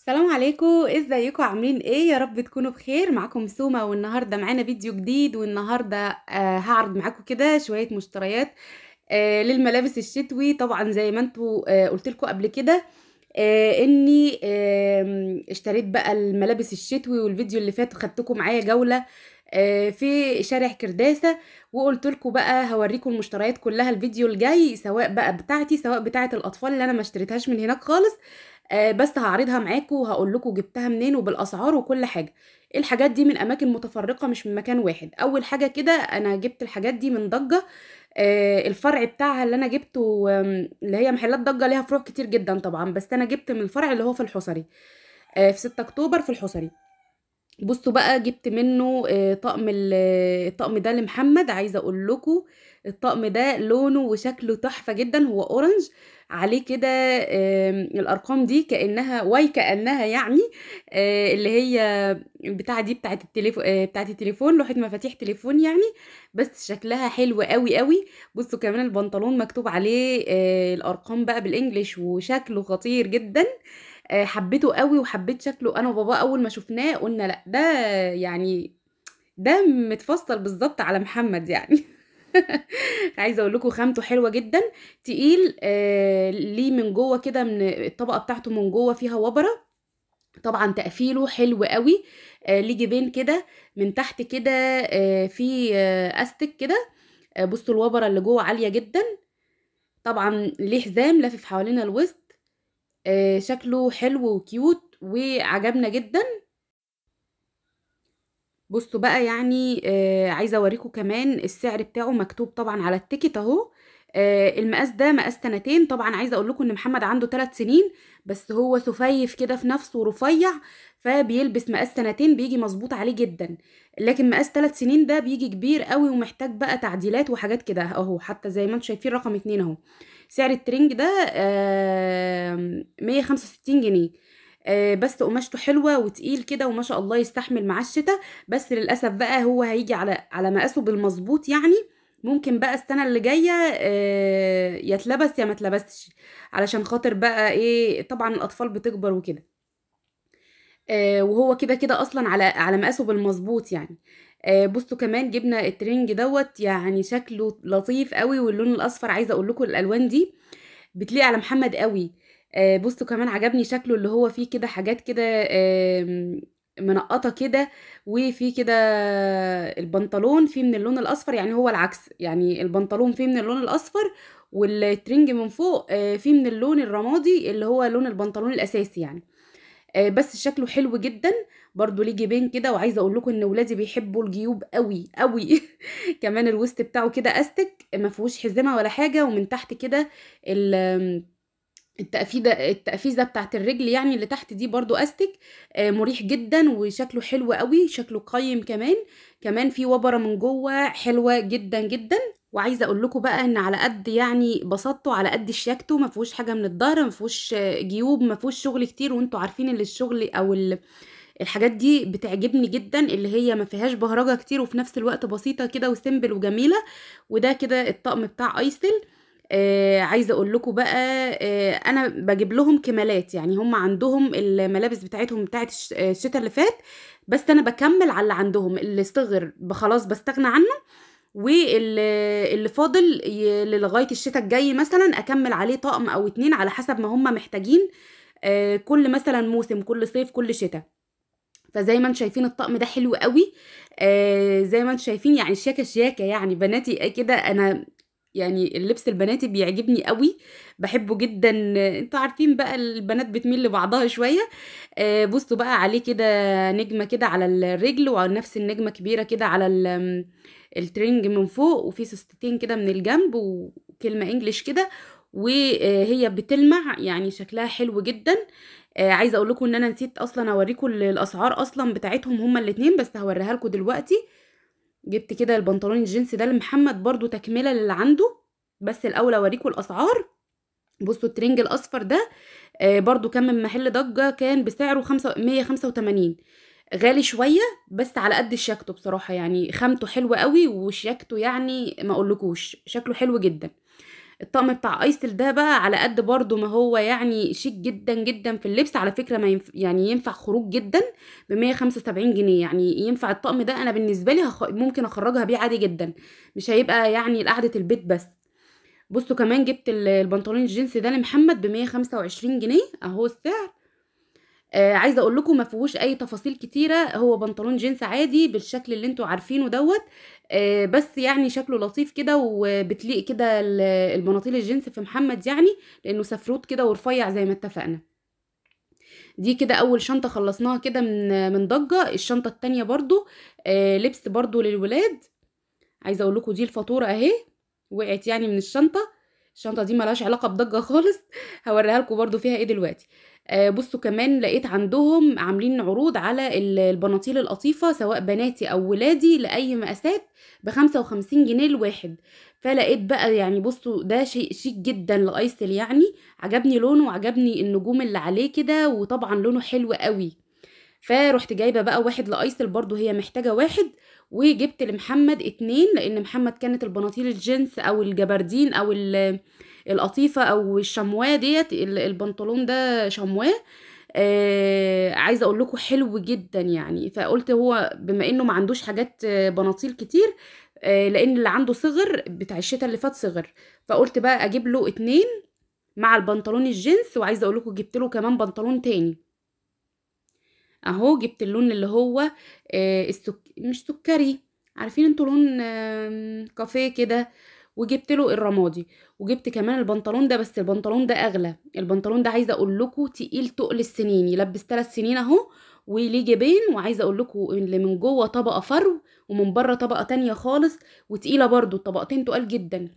السلام عليكم ازيكم عاملين ايه يا رب تكونوا بخير معاكم سوما والنهارده معانا فيديو جديد والنهارده آه هعرض معاكم كده شويه مشتريات آه للملابس الشتوي طبعا زي ما انتم آه قلت لكم قبل كده آه اني آه اشتريت بقى الملابس الشتوي والفيديو اللي فات خدتكم معايا جوله آه، في شارع كرداسة وقلت لكم بقى هوريكم المشتريات كلها الفيديو الجاي سواء بقى بتاعتي سواء بتاعه الاطفال اللي انا ما اشتريتهاش من هناك خالص آه، بس هعرضها معاكم وهقول لكم جبتها منين وبالاسعار وكل حاجه الحاجات دي من اماكن متفرقه مش من مكان واحد اول حاجه كده انا جبت الحاجات دي من ضجه آه، الفرع بتاعها اللي انا جبته اللي هي محلات ضجه ليها فروع كتير جدا طبعا بس انا جبت من الفرع اللي هو في الحصري في 6 اكتوبر في الحصري بصوا بقى جبت منه آه، طقم آه، الطقم ده لمحمد عايزه اقول لكم الطقم ده لونه وشكله تحفه جدا هو اورنج عليه كده الارقام دي كانها واي كانها يعني آه، اللي هي البتاعه دي بتاعه التليفون بتاعه التليفون لوحه مفاتيح تليفون يعني بس شكلها حلو قوي قوي بصوا كمان البنطلون مكتوب عليه الارقام بقى بالانجلش وشكله خطير جدا آه، حبيته قوي وحبيت شكله انا وباباه اول ما شفناه قلنا لا ده يعني ده متفصل بالظبط على محمد يعني عايزه اقول لكم خامته حلوه جدا تقيل آه ليه من جوه كده من الطبقه بتاعته من جوه فيها وبره طبعا تقفيله حلو قوي آه ليه جيبين كده من تحت كده آه في آه استك كده آه بصوا الوبره اللي جوه عاليه جدا طبعا ليه حزام لافف حوالين الوسط آه، شكله حلو وكيوت وعجبنا جدا بصوا بقى يعني آه، عايزه اوريكم كمان السعر بتاعه مكتوب طبعا على التيكت اهو آه، المقاس ده مقاس سنتين طبعا عايزه اقول لكم ان محمد عنده 3 سنين بس هو سفيف كده في نفسه رفيع فبيلبس مقاس سنتين بيجي مظبوط عليه جدا لكن مقاس 3 سنين ده بيجي كبير قوي ومحتاج بقى تعديلات وحاجات كده اهو حتى زي ما انتم شايفين رقم 2 اهو سعر الترنج ده مية خمسة وستين جنيه آه، بس قماشته حلوه وتقيل كده وما شاء الله يستحمل مع الشتاء بس للاسف بقى هو هيجي على على مقاسه بالمظبوط يعني ممكن بقى السنه اللي جايه آه، يا اتلبس يا ما علشان خاطر بقى ايه طبعا الاطفال بتكبر وكده آه، وهو كده كده اصلا على على مقاسه بالمظبوط يعني آه بصوا كمان جبنا الترنج دوت يعني شكله لطيف قوي واللون الاصفر عايزه اقول لكم الالوان دي بتليق على محمد قوي آه بصوا كمان عجبني شكله اللي هو فيه كده حاجات كده آه منقطه كده وفي كده البنطلون فيه من اللون الاصفر يعني هو العكس يعني البنطلون فيه من اللون الاصفر والترنج من فوق آه، فيه من اللون الرمادي اللي هو لون البنطلون الاساسي يعني آه، بس شكله حلو جدا برضو ليه جيبين كده وعايزه اقول لكم ان ولادي بيحبوا الجيوب قوي قوي كمان الوسط بتاعه كده استك ما فيهوش حزمه ولا حاجه ومن تحت كده التقفيده التقفيزه بتاعت الرجل يعني اللي تحت دي برضو استك آه، مريح جدا وشكله حلو قوي شكله قيم كمان كمان في وبره من جوه حلوه جدا جدا وعايزه اقول لكم بقى ان على قد يعني بساطته على قد شياكته ما فيهوش حاجه من الظهر ما فيهوش جيوب ما فيهوش شغل كتير وانتوا عارفين ان الشغل او ال الحاجات دي بتعجبني جدا اللي هي ما فيهاش بهرجه كتير وفي نفس الوقت بسيطه كده وسيمبل وجميله وده كده الطقم بتاع ايسل آه عايزه اقول لكم بقى آه انا بجيب لهم كمالات يعني هم عندهم الملابس بتاعتهم بتاعت آه، الشتاء اللي فات بس انا بكمل على اللي عندهم اللي صغر بخلاص بستغنى عنه واللي فاضل لغايه الشتاء الجاي مثلا اكمل عليه طقم او اتنين على حسب ما هم محتاجين آه كل مثلا موسم كل صيف كل شتاء فزي ما انتم شايفين الطقم ده حلو قوي آه زي ما انتم شايفين يعني شياكه شياكه يعني بناتي كده انا يعني اللبس البناتي بيعجبني قوي بحبه جدا انتوا عارفين بقى البنات بتميل لبعضها شويه آه بصوا بقى عليه كده نجمه كده على الرجل ونفس النجمه كبيره كده على الترنج من فوق وفي سستتين كده من الجنب وكلمه انجلش كده وهي بتلمع يعني شكلها حلو جدا آه آه عايزه اقول لكم ان انا نسيت اصلا اوريكم الاسعار اصلا بتاعتهم هما الاتنين بس هوريها لكم دلوقتي جبت كده البنطلون الجينز ده لمحمد برضو تكمله للي عنده بس الاول اوريكم الاسعار بصوا الترنج الاصفر ده آه برضو كان من محل ضجه كان بسعره 185 غالي شويه بس على قد شياكته بصراحه يعني خامته حلوه قوي وشياكته يعني ما اقولكوش شكله حلو جدا الطقم بتاع ايسل ده بقى على قد برضو ما هو يعني شيك جدا جدا في اللبس على فكره ما ينف... يعني ينفع خروج جدا ب 175 جنيه يعني ينفع الطقم ده انا بالنسبه لي هخ... ممكن اخرجها بيه عادي جدا مش هيبقى يعني لقعده البيت بس بصوا كمان جبت البنطلون الجينز ده لمحمد ب 125 جنيه اهو السعر آه عايزه اقول لكم ما فيهوش اي تفاصيل كتيره هو بنطلون جينز عادي بالشكل اللي انتوا عارفينه دوت آه بس يعني شكله لطيف كده وبتليق كده البناطيل الجينز في محمد يعني لانه سفروت كده ورفيع زي ما اتفقنا دي كده اول شنطه خلصناها كده من من ضجه الشنطه التانية برضو آه لبس برضو للولاد عايزه اقول لكم دي الفاتوره اهي وقعت يعني من الشنطه الشنطه دي ملهاش علاقه بضجه خالص هوريها لكم برضو فيها ايه دلوقتي آه، بصوا كمان لقيت عندهم عاملين عروض على البناطيل القطيفه سواء بناتي او ولادي لاي مقاسات ب 55 جنيه الواحد فلقيت بقى يعني بصوا ده شيء شيك جدا لايسل يعني عجبني لونه وعجبني النجوم اللي عليه كده وطبعا لونه حلو قوي فروحت جايبه بقى واحد لايسل برضو هي محتاجه واحد وجبت لمحمد اتنين لان محمد كانت البناطيل الجينز او الجبردين او القطيفه او الشمواه ديت البنطلون ده شمواه آه عايزه اقول لكم حلو جدا يعني فقلت هو بما انه ما عندوش حاجات آه، بناطيل كتير آه لان اللي عنده صغر بتاع الشتاء اللي فات صغر فقلت بقى اجيب له اتنين مع البنطلون الجينز وعايزه اقول لكم جبت له كمان بنطلون تاني اهو جبت اللون اللي هو آه، السك... مش سكري عارفين انتوا لون كافيه كده وجبت له الرمادي وجبت كمان البنطلون ده بس البنطلون ده اغلى البنطلون ده عايزه اقول لكم تقيل تقل السنين يلبس ثلاث سنين اهو وليه جيبين وعايزه اقول لكم اللي من جوه طبقه فرو ومن بره طبقه تانية خالص وتقيله برضو الطبقتين تقال جدا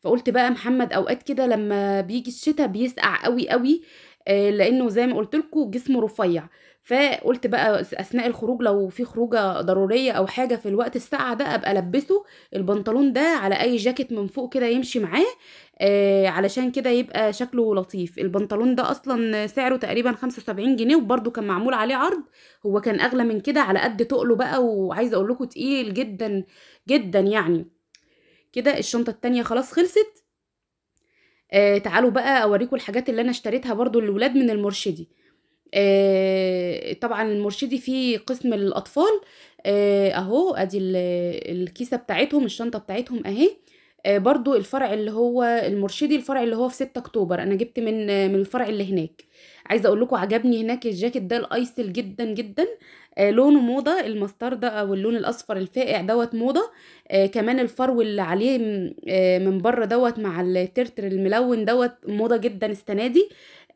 فقلت بقى محمد اوقات كده لما بيجي الشتاء بيسقع قوي قوي آه، لانه زي ما قلت لكم جسمه رفيع فقلت بقى اثناء الخروج لو في خروجه ضروريه او حاجه في الوقت الساعه ده ابقى البسه البنطلون ده على اي جاكيت من فوق كده يمشي معاه آه علشان كده يبقى شكله لطيف البنطلون ده اصلا سعره تقريبا 75 جنيه وبرده كان معمول عليه عرض هو كان اغلى من كده على قد تقله بقى وعايزه اقول لكم تقيل جدا جدا يعني كده الشنطه التانية خلاص خلصت آه تعالوا بقى اوريكم الحاجات اللي انا اشتريتها برده للولاد من المرشدي آه، طبعا المرشدي في قسم الاطفال آه، اهو ادي الكيسه بتاعتهم الشنطه بتاعتهم اهي آه، برضو الفرع اللي هو المرشدي الفرع اللي هو في 6 اكتوبر انا جبت من آه، من الفرع اللي هناك عايزه اقول لكم عجبني هناك الجاكيت ده الايسل جدا جدا آه، لونه موضه المسطر ده او اللون الاصفر الفاقع دوت موضه كمان الفرو اللي عليه من بره دوت مع الترتر الملون دوت موضه جدا السنه دي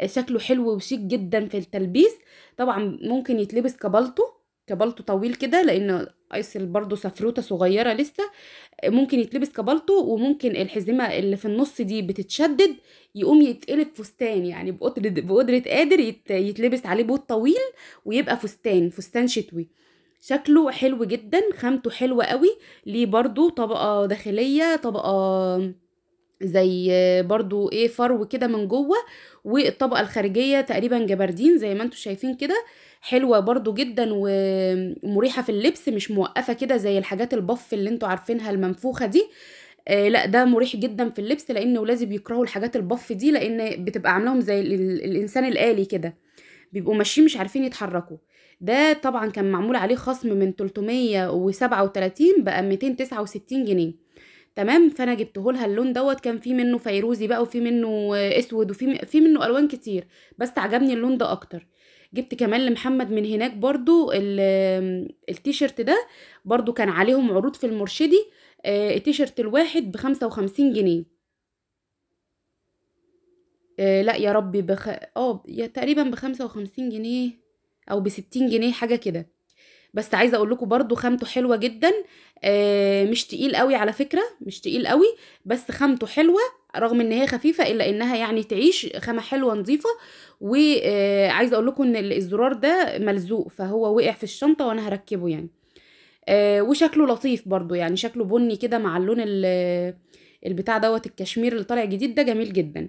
شكله حلو وشيك جدا في التلبيس طبعا ممكن يتلبس كبلطو كبلطو طويل كده لان ايسل برضو سفروته صغيره لسه ممكن يتلبس كبلطو وممكن الحزمه اللي في النص دي بتتشدد يقوم يتقلب فستان يعني بقدره بقدره قادر يتلبس عليه بوت طويل ويبقى فستان فستان شتوي شكله حلو جدا خامته حلوه قوي ليه برضو طبقه داخليه طبقه زي برضو ايه فرو كده من جوه والطبقه الخارجيه تقريبا جبردين زي ما انتم شايفين كده حلوه برضو جدا ومريحه في اللبس مش موقفه كده زي الحاجات البف اللي انتوا عارفينها المنفوخه دي آه لا ده مريح جدا في اللبس لان ولازم بيكرهوا الحاجات البف دي لان بتبقى عاملاهم زي الانسان الالي كده بيبقوا ماشيين مش عارفين يتحركوا ده طبعا كان معمول عليه خصم من 337 بقى 269 جنيه تمام فانا جبته لها اللون دوت كان فيه منه فيروزي بقى وفي منه آه، اسود وفي في منه الوان كتير بس عجبني اللون ده اكتر جبت كمان لمحمد من هناك برضو التيشيرت ده برضو كان عليهم عروض في المرشدي آه، التيشيرت الواحد بخمسة وخمسين جنيه آه، لا يا ربي بخ... اه تقريبا بخمسة وخمسين جنيه او بستين جنيه حاجة كده بس عايزه اقول لكم برده خامته حلوه جدا آه، مش تقيل قوي على فكره مش تقيل قوي بس خامته حلوه رغم ان هي خفيفه الا انها يعني تعيش خامه حلوه نظيفه وعايزه آه، اقول لكم ان الزرار ده ملزوق فهو وقع في الشنطه وانا هركبه يعني آه، وشكله لطيف برده يعني شكله بني كده مع اللون البتاع دوت الكشمير اللي طالع جديد ده جميل جدا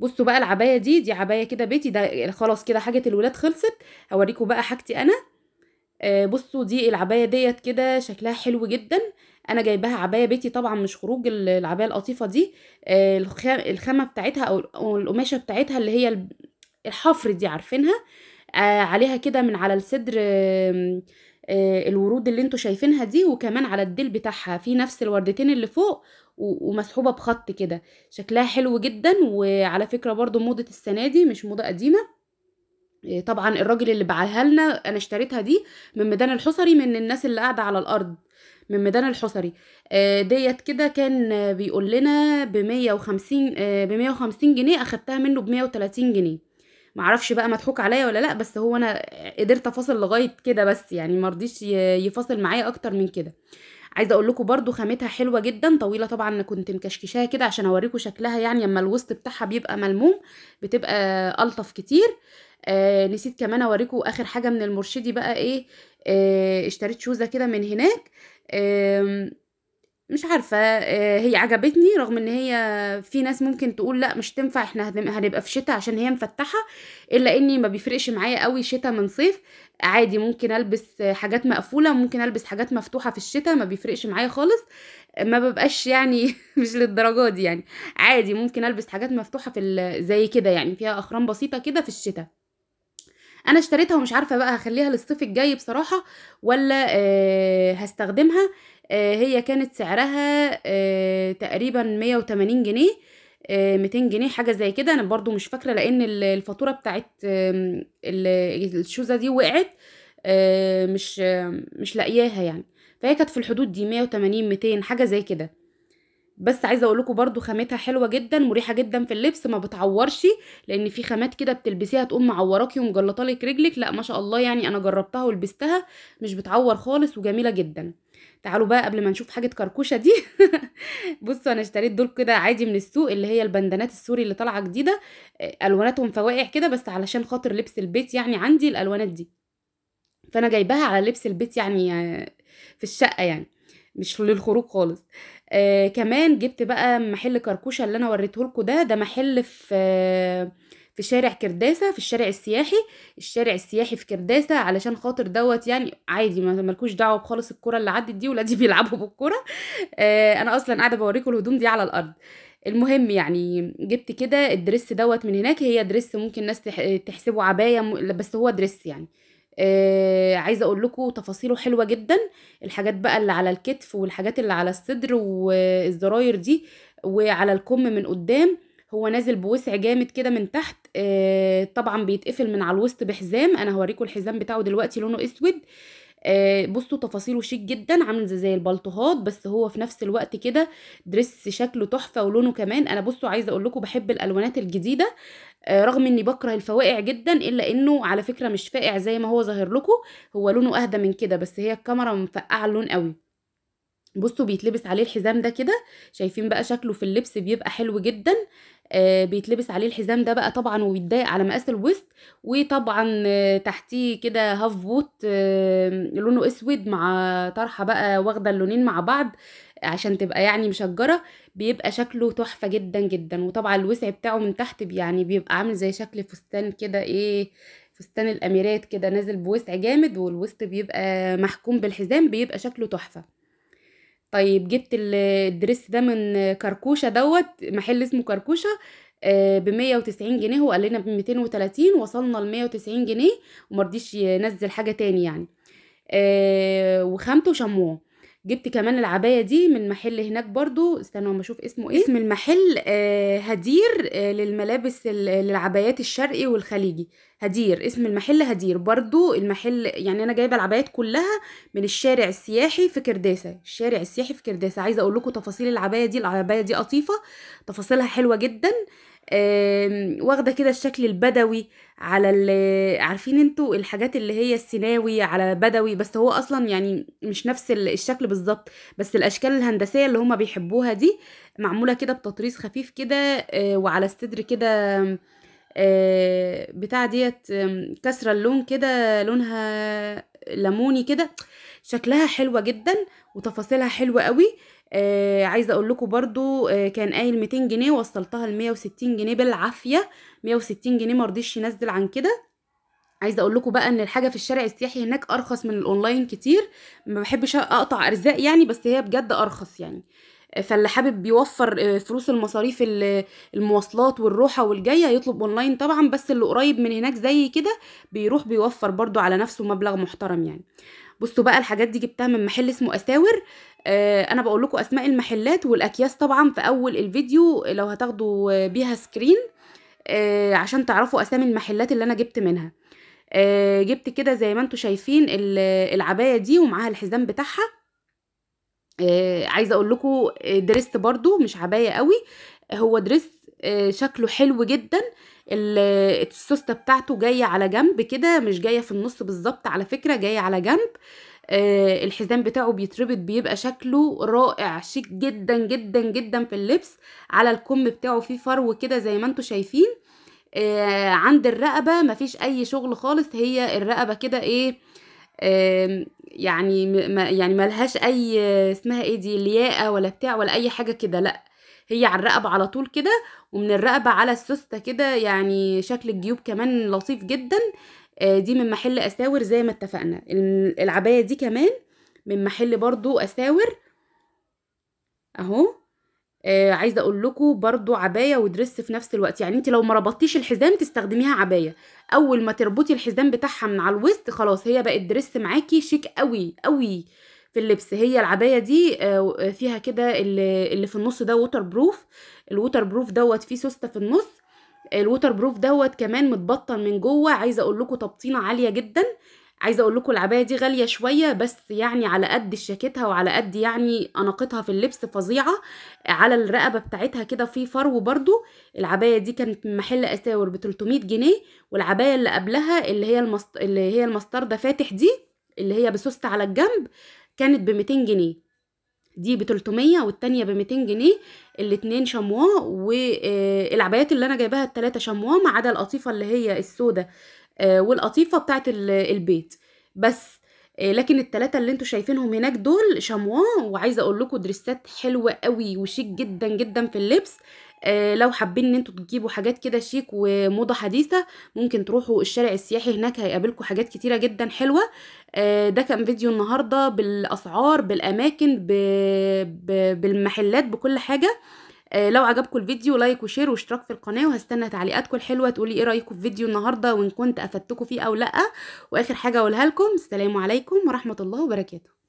بصوا بقى العبايه دي دي عبايه كده بيتي ده خلاص كده حاجه الولاد خلصت هوريكم بقى حاجتي انا آه، بصوا دي العبايه ديت كده شكلها حلو جدا انا جايباها عبايه بيتي طبعا مش خروج العبايه القطيفه دي آه، الخامه بتاعتها او القماشه بتاعتها اللي هي الحفر دي عارفينها آه، عليها كده من على الصدر الورود اللي انتوا شايفينها دي وكمان على الديل بتاعها في نفس الوردتين اللي فوق ومسحوبه بخط كده شكلها حلو جدا وعلى فكره برضو موضه السنه دي مش موضه قديمه طبعا الراجل اللي بعها لنا انا اشتريتها دي من ميدان الحصري من الناس اللي قاعده على الارض من ميدان الحصري آه، ديت كده كان بيقول لنا ب 150 ب 150 جنيه اخدتها منه ب 130 جنيه معرفش بقى مضحوك عليا ولا لا بس هو انا قدرت افاصل لغايه كده بس يعني مرضيش يفاصل معايا اكتر من كده عايزه اقول لكم برده خامتها حلوه جدا طويله طبعا انا كنت مكشكشاها كده عشان اوريكم شكلها يعني اما الوسط بتاعها بيبقى ملموم بتبقى الطف كتير آه نسيت كمان اوريكم اخر حاجه من المرشدي بقى ايه آه اشتريت شوزه كده من هناك آه مش عارفه آه هي عجبتني رغم ان هي في ناس ممكن تقول لا مش تنفع احنا هنبقى في شتاء عشان هي مفتحه الا اني ما بيفرقش معايا قوي شتاء من صيف عادي ممكن البس حاجات مقفوله ممكن البس حاجات مفتوحه في الشتاء ما بيفرقش معايا خالص ما ببقاش يعني مش للدرجات دي يعني عادي ممكن البس حاجات مفتوحه في زي كده يعني فيها اخرام بسيطه كده في الشتاء انا اشتريتها ومش عارفه بقى هخليها للصيف الجاي بصراحه ولا آه، هستخدمها آه، هي كانت سعرها آه، تقريبا 180 جنيه 200 جنيه حاجه زي كده انا برضو مش فاكره لان الفاتوره بتاعت الشوزه دي وقعت مش مش لاقياها يعني فهي كانت في الحدود دي 180 200 حاجه زي كده بس عايزه اقول لكم برده خامتها حلوه جدا مريحه جدا في اللبس ما بتعورش لان في خامات كده بتلبسيها تقوم معوراكي ومجلطالك رجلك لا ما شاء الله يعني انا جربتها ولبستها مش بتعور خالص وجميله جدا تعالوا بقى قبل ما نشوف حاجه كركوشه دي بصوا انا اشتريت دول كده عادي من السوق اللي هي البندانات السوري اللي طالعه جديده آه، الواناتهم فواقع كده بس علشان خاطر لبس البيت يعني عندي الالوانات دي فانا جايباها على لبس البيت يعني آه، في الشقه يعني مش للخروج خالص آه كمان جبت بقى محل كركوشه اللي انا وريته لكم ده ده محل في آه في شارع كرداسه في الشارع السياحي الشارع السياحي في كرداسه علشان خاطر دوت يعني عادي ما مالكوش دعوه بخالص الكره اللي عدت دي ولادي بيلعبوا بالكره آه انا اصلا قاعده بوريكم الهدوم دي على الارض المهم يعني جبت كده الدرس دوت من هناك هي درس ممكن ناس تحسبه عبايه بس هو درس يعني آه عايزه اقول لكم تفاصيله حلوه جدا الحاجات بقى اللي على الكتف والحاجات اللي على الصدر والزراير دي وعلى الكم من قدام هو نازل بوسع جامد كده من تحت آه طبعا بيتقفل من على الوسط بحزام انا هوريكم الحزام بتاعه دلوقتي لونه اسود آه بصوا تفاصيله شيك جدا عامل زي زي البلطوهات بس هو في نفس الوقت كده دريس شكله تحفه ولونه كمان انا بصوا عايزه اقول لكم بحب الالوانات الجديده آه رغم اني بكره الفواقع جدا الا انه على فكره مش فاقع زي ما هو ظاهر لكم هو لونه اهدى من كده بس هي الكاميرا مفقعه اللون قوي بصوا بيتلبس عليه الحزام ده كده شايفين بقى شكله في اللبس بيبقى حلو جدا آه، بيتلبس عليه الحزام ده بقى طبعا وبيتضايق على مقاس الوسط وطبعا تحتيه كده هاف آه، بوت لونه اسود مع طرحه بقى واخده اللونين مع بعض عشان تبقى يعني مشجره بيبقى شكله تحفه جدا جدا وطبعا الوسع بتاعه من تحت يعني بيبقى عامل زي شكل فستان كده ايه فستان الاميرات كده نازل بوسع جامد والوسط بيبقى محكوم بالحزام بيبقى شكله تحفه طيب جبت الدريس ده من كركوشه دوت محل اسمه كركوشه ب 190 جنيه وقال لنا ب 230 وصلنا ل 190 جنيه ومرضيش ينزل حاجه تاني يعني آه، وخامته شموه جبت كمان العبايه دي من محل هناك برضو استنوا ما اشوف اسمه ايه اسم إيه؟ المحل آه هدير آه للملابس للعبايات الشرقي والخليجي هدير اسم المحل هدير برضو المحل يعني انا جايبه العبايات كلها من الشارع السياحي في كرداسه الشارع السياحي في كرداسه عايزه اقول لكم تفاصيل العبايه دي العبايه دي قطيفه تفاصيلها حلوه جدا آه واخده كده الشكل البدوي على ال عارفين انتوا الحاجات اللي هي السيناوي على بدوي بس هو اصلا يعني مش نفس الشكل بالظبط بس الاشكال الهندسيه اللي هما بيحبوها دي معموله كده بتطريز خفيف كده آه، وعلى الصدر كده آه، بتاع ديت آه، كسره اللون كده لونها ليموني كده شكلها حلوه جدا وتفاصيلها حلوه قوي آه عايزه اقول لكم برده آه كان قايل 200 جنيه وصلتها ل 160 جنيه بالعافيه 160 جنيه ما رضيش ينزل عن كده عايزه اقول لكم بقى ان الحاجه في الشارع السياحي هناك ارخص من الاونلاين كتير ما بحبش اقطع ارزاق يعني بس هي بجد ارخص يعني آه، فاللي حابب بيوفر آه، فلوس المصاريف المواصلات والروحة والجاية يطلب اونلاين طبعا بس اللي قريب من هناك زي كده بيروح بيوفر برضو على نفسه مبلغ محترم يعني بصوا بقى الحاجات دي جبتها من محل اسمه اساور آه، انا بقول لكم اسماء المحلات والاكياس طبعا في اول الفيديو لو هتاخدوا بيها سكرين آه، عشان تعرفوا اسامي المحلات اللي انا جبت منها آه، جبت كده زي ما انتم شايفين العبايه دي ومعاها الحزام بتاعها عايزه اقول لكم دريس برضو مش عبايه قوي هو دريس شكله حلو جدا السوستة بتاعته جاية على جنب كده مش جاية في النص بالظبط على فكرة جاية على جنب آه، الحزام بتاعه بيتربط بيبقى شكله رائع شيك جدا جدا جدا في اللبس على الكم بتاعه فيه فرو كده زي ما انتم شايفين آه، عند الرقبة مفيش اي شغل خالص هي الرقبة كده ايه يعني ما يعني ملهاش اي اسمها ايه دي لياقه ولا بتاع ولا اي حاجه كده لا هي على الرقبه على طول كده ومن الرقبه على السوسته كده يعني شكل الجيوب كمان لطيف جدا آه، دي من محل اساور زي ما اتفقنا العبايه دي كمان من محل برضو اساور اهو آه عايزه اقول لكم برضو عبايه ودرس في نفس الوقت يعني انت لو ما ربطتيش الحزام تستخدميها عبايه اول ما تربطي الحزام بتاعها من على الوسط خلاص هي بقت درس معاكي شيك قوي قوي في اللبس هي العبايه دي آه فيها كده اللي, اللي في النص ده ووتر بروف الووتر بروف دوت فيه سوسته في النص الووتر بروف دوت كمان متبطن من جوه عايزه اقول لكم تبطينه عاليه جدا عايزه اقول لكم العبايه دي غاليه شويه بس يعني على قد شاكتها وعلى قد يعني اناقتها في اللبس فظيعه على الرقبه بتاعتها كده في فرو برضو العبايه دي كانت من محل اساور ب 300 جنيه والعبايه اللي قبلها اللي هي المست... اللي هي المسترده فاتح دي اللي هي بسوست على الجنب كانت ب 200 جنيه دي ب 300 والتانية ب 200 جنيه الاتنين شموا والعبايات آه، اللي انا جايباها التلاتة شموا ما عدا القطيفة اللي هي السودة آه، والقطيفة بتاعت البيت بس آه، لكن التلاتة اللي انتوا شايفينهم هناك دول شمواه وعايزة اقول لكم دريسات حلوة قوي وشيك جدا جدا في اللبس آه، لو حابين ان انتوا تجيبوا حاجات كده شيك وموضه حديثه ممكن تروحوا الشارع السياحي هناك هيقابلكم حاجات كتيره جدا حلوه آه، ده كان فيديو النهارده بالاسعار بالاماكن بالمحلات بكل حاجه آه، لو عجبكم الفيديو لايك وشير واشتراك في القناه وهستنى تعليقاتكم الحلوه تقولي ايه رايكم في فيديو النهارده وان كنت افدتكم فيه او لا واخر حاجه اقولها لكم السلام عليكم ورحمه الله وبركاته